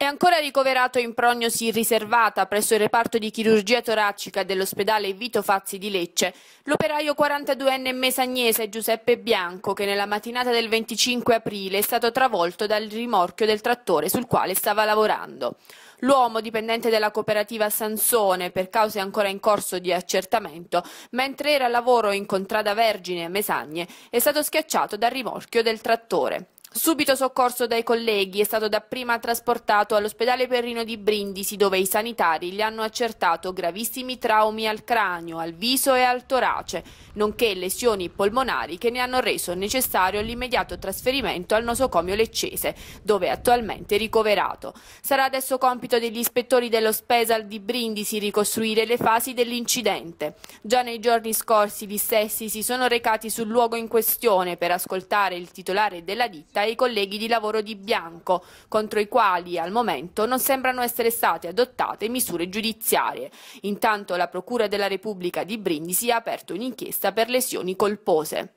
È ancora ricoverato in prognosi riservata presso il reparto di chirurgia toracica dell'ospedale Vito Fazzi di Lecce l'operaio 42enne mesagnese Giuseppe Bianco che nella mattinata del 25 aprile è stato travolto dal rimorchio del trattore sul quale stava lavorando. L'uomo, dipendente della cooperativa Sansone, per cause ancora in corso di accertamento, mentre era a lavoro in contrada Vergine a Mesagne, è stato schiacciato dal rimorchio del trattore. Subito soccorso dai colleghi, è stato dapprima trasportato all'ospedale Perrino di Brindisi dove i sanitari gli hanno accertato gravissimi traumi al cranio, al viso e al torace, nonché lesioni polmonari che ne hanno reso necessario l'immediato trasferimento al nosocomio leccese, dove è attualmente ricoverato. Sarà adesso compito degli ispettori dell'ospedale di Brindisi ricostruire le fasi dell'incidente. Già nei giorni scorsi gli stessi si sono recati sul luogo in questione per ascoltare il titolare della ditta rivolta ai colleghi di lavoro di Bianco, contro i quali al momento non sembrano essere state adottate misure giudiziarie. Intanto la Procura della Repubblica di Brindisi ha aperto un'inchiesta per lesioni colpose.